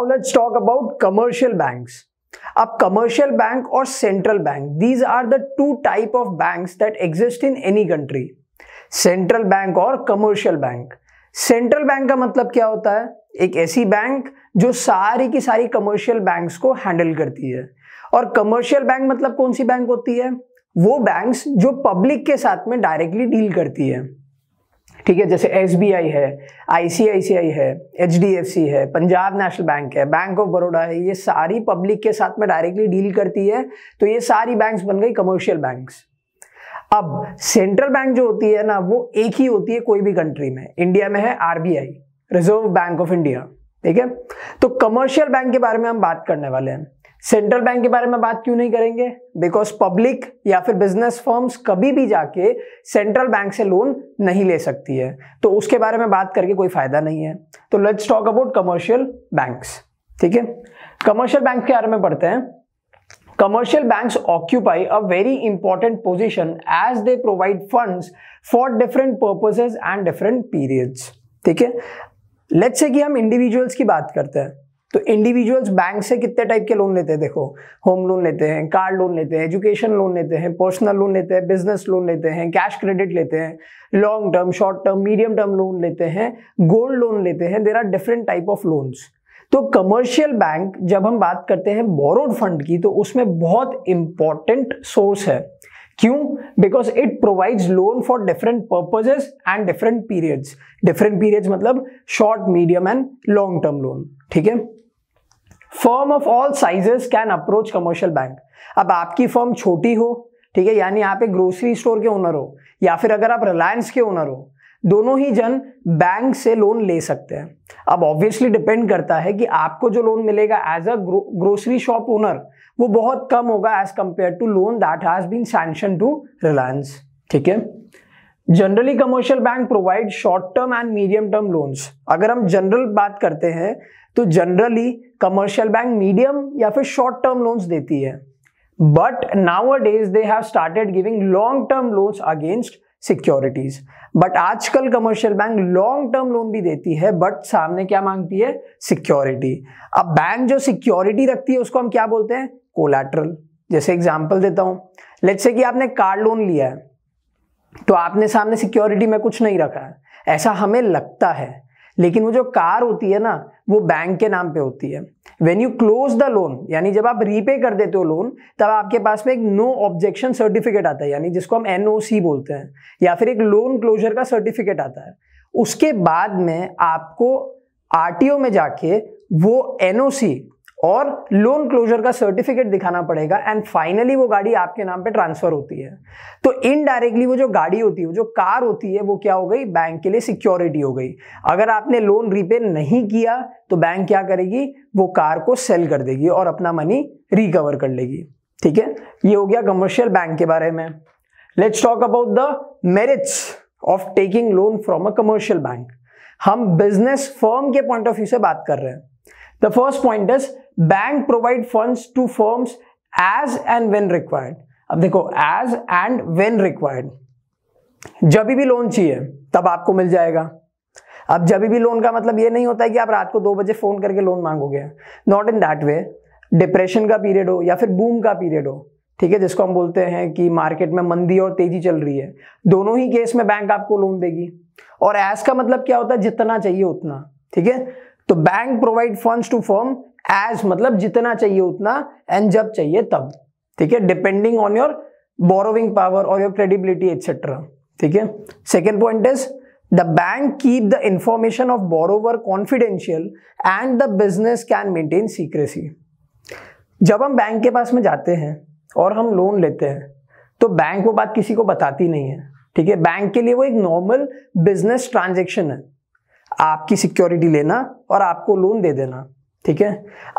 now let's talk about commercial bank अब commercial bank और central bank these are the two type of bank that exist in any country central bank और commercial bank central bank का मतलब क्या होता है एक ऐसी बैंक जो सारी की सारी कमर्शियल बैंक्स को हैंडल करती है और कमर्शियल बैंक मतलब कौन सी बैंक होती है वो बैंक्स जो पब्लिक के साथ में डायरेक्टली डील करती है ठीक है जैसे एस है आईसीआईसीआई है एच है पंजाब नेशनल बैंक है बैंक ऑफ बड़ौदा है ये सारी पब्लिक के साथ में डायरेक्टली डील करती है तो ये सारी बैंक्स बन गई कमर्शियल बैंक्स अब सेंट्रल बैंक जो होती है ना वो एक ही होती है कोई भी कंट्री में इंडिया में है RBI reserve bank of India ठीक है तो कमर्शियल बैंक के बारे में हम बात करने वाले हैं सेंट्रल बैंक के बारे में बात क्यों नहीं करेंगे बिकॉज पब्लिक या फिर बिजनेस फर्म्स कभी भी जाके सेंट्रल बैंक से लोन नहीं ले सकती है तो उसके बारे में बात करके कोई फायदा नहीं है तो let's talk about commercial banks ठीक है कमर्शियल बैंक के बारे में पढ़ते हैं commercial banks occupy a very important position as they provide fund for different purposes and different periods ठीक है लेट्स से कि हम इंडिविजुअल्स की बात करते हैं तो इंडिविजुअल्स बैंक से कितने टाइप के लोन लेते हैं देखो होम लोन लेते हैं कार लोन लेते हैं एजुकेशन लोन लेते हैं पर्सनल लोन लेते हैं बिजनेस लोन लेते हैं कैश क्रेडिट लेते हैं long term short term medium term loan लेते हैं गोल्ड लोन लेते हैं there are different type of loans तो कमर्शियल बैंक जब हम बात करते हैं बोरोड फंड की तो उसमें बहुत इंपॉर्टेंट सोर्स है क्यों because it provides loan for different purposes and different periods different periods मतलब short medium and long term loan ठीक है firm of all sizes can approach commercial bank अब आपकी फर्म छोटी हो ठीक है यानी आप एक ग्रोसरी स्टोर के ओनर हो या फिर अगर आप रिलायंस के ओनर हो दोनों ही जन बैंक से लोन ले सकते हैं अब ऑब्वियसली डिपेंड करता है कि आपको जो लोन मिलेगा as a grocery shop owner वो बहुत कम होगा as compare to loan that has been sanction to Reliance ठीक है generally commercial bank provide short term and medium term loans अगर हम जनरल बात करते हैं तो जनरली कमर्शियल बैंक मीडियम या फिर शॉर्ट टर्म लोन्स देती है but nowadays they have started giving long term loans against securities but आजकल commercial bank long term loan भी देती है बट सामने क्या मांगती है सिक्योरिटी अब बैंक जो सिक्योरिटी रखती है उसको हम क्या बोलते हैं कोलैटरल जैसे एग्जाम्पल देता हूँ लेट्स से कि आपने कार लोन लिया है तो आपने सामने सिक्योरिटी में कुछ नहीं रखा है ऐसा हमें लगता है लेकिन वो जो कार होती है ना वो बैंक के नाम पे होती है when you close the loan यानी जब आप रीपे कर देते हो लोन तब आपके पास में एक नो ऑब्जेक्शन सर्टिफिकेट आता है यानी जिसको हम एन बोलते हैं या फिर एक लोन क्लोजर का सर्टिफिकेट आता है उसके बाद में आपको आर में जाके वो एन और लोन क्लोजर का सर्टिफिकेट दिखाना पड़ेगा एंड फाइनली वो गाड़ी आपके नाम पे ट्रांसफर होती है तो इनडायरेक्टली वो जो गाड़ी होती है वो जो कार होती है वो क्या हो गई बैंक के लिए सिक्योरिटी हो गई अगर आपने लोन रिपे नहीं किया तो बैंक क्या करेगी वो कार को सेल कर देगी और अपना मनी रिकवर कर लेगी ठीक है ये हो गया कमर्शियल बैंक के बारे में let's talk about the merits of taking loan from a commercial bank हम बिजनेस फर्म के पॉइंट ऑफ व्यू से बात कर रहे हैं the first point is bank provide funds to firms as and when required अब देखो एज एंड व्हेन रिक्वायर्ड जब भी लोन चाहिए तब आपको मिल जाएगा अब जब भी लोन का मतलब ये नहीं होता है कि आप रात को दो बजे फोन करके लोन मांगोगे not in that way depression का पीरियड हो या फिर बूम का पीरियड हो ठीक है जिसको हम बोलते हैं कि मार्केट में मंदी और तेजी चल रही है दोनों ही केस में बैंक आपको लोन देगी और एज का मतलब क्या होता है जितना चाहिए उतना ठीक है तो bank provide funds to firm as मतलब जितना चाहिए उतना एंड जब चाहिए तब ठीक है depending on your borrowing power और योर क्रेडिबिलिटी एक्सेट्रा ठीक है second point is the bank keep the information of borrower confidential and the business can maintain secrecy जब हम बैंक के पास में जाते हैं और हम लोन लेते हैं तो बैंक वो बात किसी को बताती नहीं है ठीक है बैंक के लिए वो एक नॉर्मल बिजनेस ट्रांजेक्शन है आपकी सिक्योरिटी लेना और आपको लोन दे देना ठीक है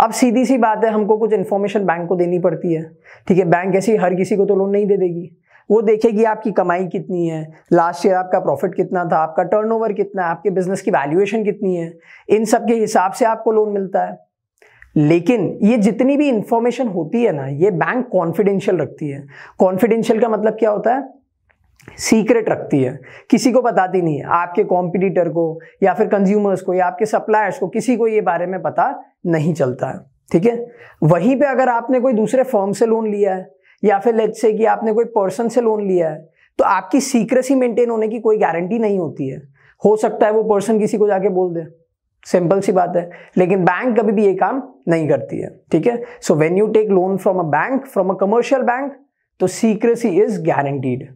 अब सीधी सी बात है हमको कुछ इन्फॉर्मेशन बैंक को देनी पड़ती है ठीक है बैंक ऐसी हर किसी को तो लोन नहीं दे देगी वो देखेगी आपकी कमाई कितनी है लास्ट ईयर आपका प्रॉफिट कितना था आपका टर्नओवर कितना है आपके बिजनेस की वैल्यूएशन कितनी है इन सब के हिसाब से आपको लोन मिलता है लेकिन ये जितनी भी इंफॉर्मेशन होती है ना ये बैंक कॉन्फिडेंशियल रखती है कॉन्फिडेंशियल का मतलब क्या होता है सीक्रेट रखती है किसी को बताती नहीं है आपके कॉम्पिटिटर को या फिर कंज्यूमर्स को या आपके सप्लायर्स को किसी को ये बारे में पता नहीं चलता है ठीक है वहीं पे अगर आपने कोई दूसरे फॉर्म से लोन लिया है या फिर लेट से कि आपने कोई पर्सन से लोन लिया है तो आपकी सीक्रेसी मेंटेन होने की कोई गारंटी नहीं होती है हो सकता है वो पर्सन किसी को जाके बोल दे सिंपल सी बात है लेकिन बैंक कभी भी ये काम नहीं करती है ठीक है so when you take loan from a bank from a commercial bank तो secrecy is guaranteed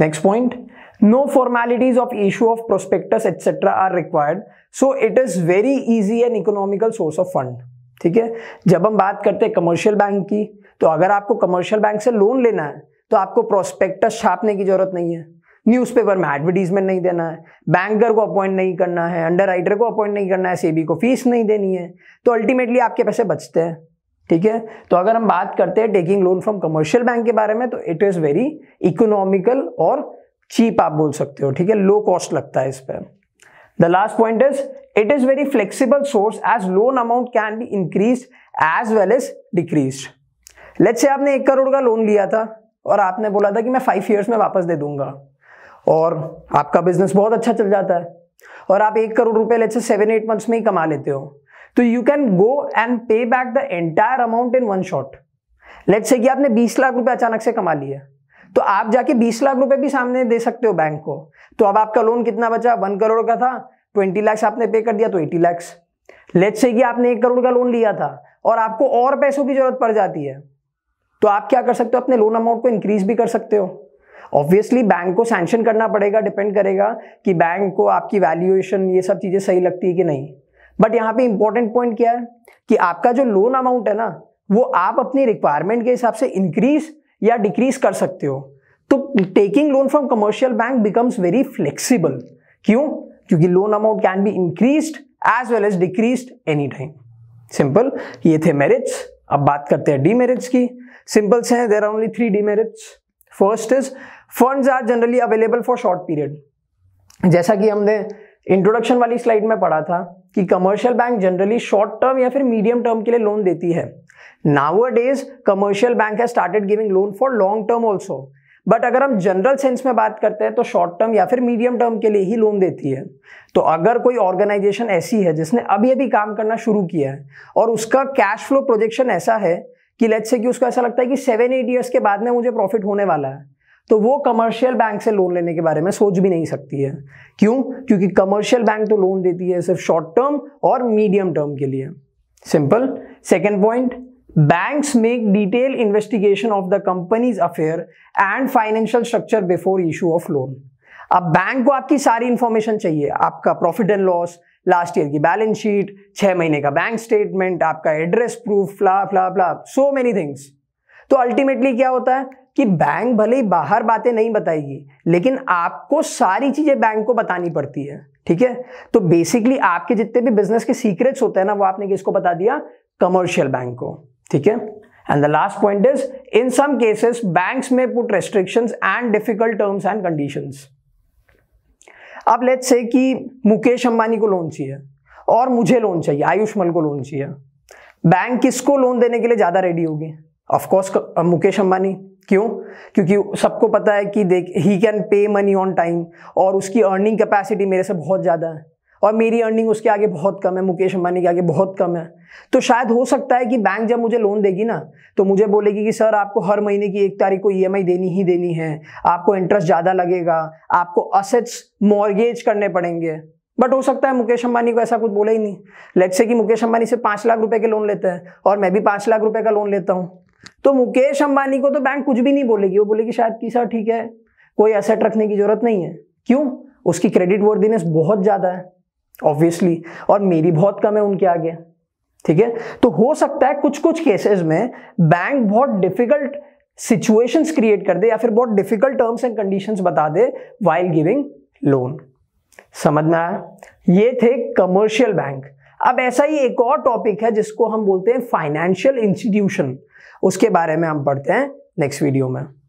next point no formalities of issue of prospectus etcetera are required so it is very easy and economical source of fund ठीक है जब हम बात करते हैं commercial bank की तो अगर आपको कमर्शियल बैंक से लोन लेना है तो आपको प्रोस्पेक्टस छापने की जरूरत नहीं है न्यूज़पेपर में एडवर्टीजमेंट नहीं देना है बैंकर को अपॉइंट नहीं करना है अंडर को अपॉइंट नहीं करना है सेबी को फीस नहीं देनी है तो अल्टीमेटली आपके पैसे बचते हैं ठीक है तो अगर हम बात करते हैं taking loan from commercial bank के बारे में तो इट इज़ वेरी इकोनॉमिकल और चीप आप बोल सकते हो ठीक है लो कॉस्ट लगता है इस पर the last point is it is very flexible source as loan amount can be increase as well as decrease let say आपने एक करोड़ का लोन लिया था और आपने बोला था कि मैं फाइव ईयर्स में वापस दे दूंगा और आपका बिजनेस बहुत अच्छा चल जाता है और आप एक करोड़ रुपए लेट से सेवन एट मंथ्स में ही कमा लेते हो तो you can go and pay back the entire amount in one shot let say कि आपने 20 लाख रुपए अचानक से कमा लिए तो आप जाके 20 लाख रुपए भी सामने दे सकते हो बैंक को तो अब आपका लोन कितना बचा वन करोड़ का था ट्वेंटी लैक्स आपने पे कर दिया तो एटी लैक्स लेट से कि आपने एक करोड़ का लोन लिया था और आपको और पैसों की जरूरत पड़ जाती है तो आप क्या कर सकते हो अपने लोन अमाउंट को इंक्रीज भी कर सकते हो ऑब्वियसली बैंक को सैंक्शन करना पड़ेगा डिपेंड करेगा कि बैंक को आपकी वैल्यूएशन ये सब चीज़ें सही लगती है कि नहीं बट यहाँ पे इंपॉर्टेंट पॉइंट क्या है कि आपका जो लोन अमाउंट है ना वो आप अपनी रिक्वायरमेंट के हिसाब से इंक्रीज या डिक्रीज कर सकते हो तो taking loan from commercial bank becomes very flexible क्यों क्योंकि loan amount can be increase as well as decrease any time simple ये थे मेरिट्स अब बात करते हैं डीमेरिट्स की सिंपल से हैं there are only three demerits first is funds are generally available for short period जैसा कि हमने इंट्रोडक्शन वाली स्लाइड में पढ़ा था कि commercial bank generally short term या फिर मीडियम टर्म के लिए लोन देती है नावर डेज कमर्शियल बैंक है started giving loan for long term also but अगर हम जनरल सेंस में बात करते हैं तो शॉर्ट टर्म या फिर मीडियम टर्म के लिए ही लोन देती है तो अगर कोई ऑर्गेनाइजेशन ऐसी है जिसने अभी अभी काम करना शुरू किया है और उसका कैश फ्लो प्रोजेक्शन ऐसा है कि लेट्स से कि उसको ऐसा लगता है कि सेवन एट ईयर्स के बाद में मुझे प्रॉफिट होने वाला है तो वो कमर्शियल बैंक से लोन लेने के बारे में सोच भी नहीं सकती है क्यों क्योंकि कमर्शियल बैंक तो लोन देती है सिर्फ शॉर्ट टर्म और मीडियम टर्म के लिए simple second point bank make detail investigation of the companies affair and financial structure before issue of loan अब बैंक को आपकी सारी इंफॉर्मेशन चाहिए आपका profit and loss last year की बैलेंस शीट छह महीने का बैंक स्टेटमेंट आपका address proof blah blah blah so many things तो अल्टीमेटली क्या होता है कि बैंक भले ही बाहर बातें नहीं बताएगी लेकिन आपको सारी चीज़ें बैंक को बतानी पड़ती है ठीक है तो बेसिकली आपके जितने भी बिजनेस के सीक्रेट्स होते हैं ना वो आपने किसको बता दिया कमर्शियल बैंक को ठीक है and the last point is in some cases banks may put restriction and difficult terms and condition अब लेट्स से कि मुकेश अंबानी को लोन चाहिए और मुझे लोन चाहिए आयुष्मल को लोन चाहिए बैंक किसको लोन देने के लिए ज़्यादा रेडी होगी ऑफकोर्स मुकेश अंबानी क्यों क्योंकि सबको पता है कि देख ही can pay money on time और उसकी अर्निंग कैपेसिटी मेरे से बहुत ज़्यादा है और मेरी अर्निंग उसके आगे बहुत कम है मुकेश अंबानी के आगे बहुत कम है तो शायद हो सकता है कि बैंक जब मुझे लोन देगी ना तो मुझे बोलेगी कि सर आपको हर महीने की एक तारीख को ई e देनी ही देनी है आपको इंटरेस्ट ज़्यादा लगेगा आपको असेट्स मॉर्गेज करने पड़ेंगे बट हो सकता है मुकेश अंबानी को ऐसा कुछ बोला ही नहीं लेट से कि मुकेश अंबानी से पाँच लाख रुपए के लोन लेते हैं और मैं भी पाँच लाख रुपए का लोन लेता हूँ तो मुकेश अंबानी को तो बैंक कुछ भी नहीं बोलेगी वो बोलेगी शायद की सर ठीक है कोई एसेट रखने की जरूरत नहीं है क्यों उसकी क्रेडिट वर्दीनेस बहुत ज़्यादा है ऑब्वियसली और मेरी बहुत कम है उनके आगे ठीक है तो हो सकता है कुछ कुछ केसेस में बैंक बहुत डिफिकल्ट सिचुएशंस क्रिएट कर दे या फिर बहुत डिफिकल्ट टर्म्स एंड कंडीशंस बता दे वाइल गिविंग लोन समझना है ये थे कमर्शियल बैंक अब ऐसा ही एक और टॉपिक है जिसको हम बोलते हैं फाइनेंशियल इंस्टीट्यूशन उसके बारे में हम पढ़ते हैं नेक्स्ट वीडियो में